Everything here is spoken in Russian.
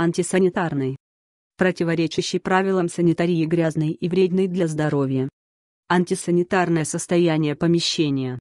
антисанитарный, противоречащий правилам санитарии грязный и вредный для здоровья. Антисанитарное состояние помещения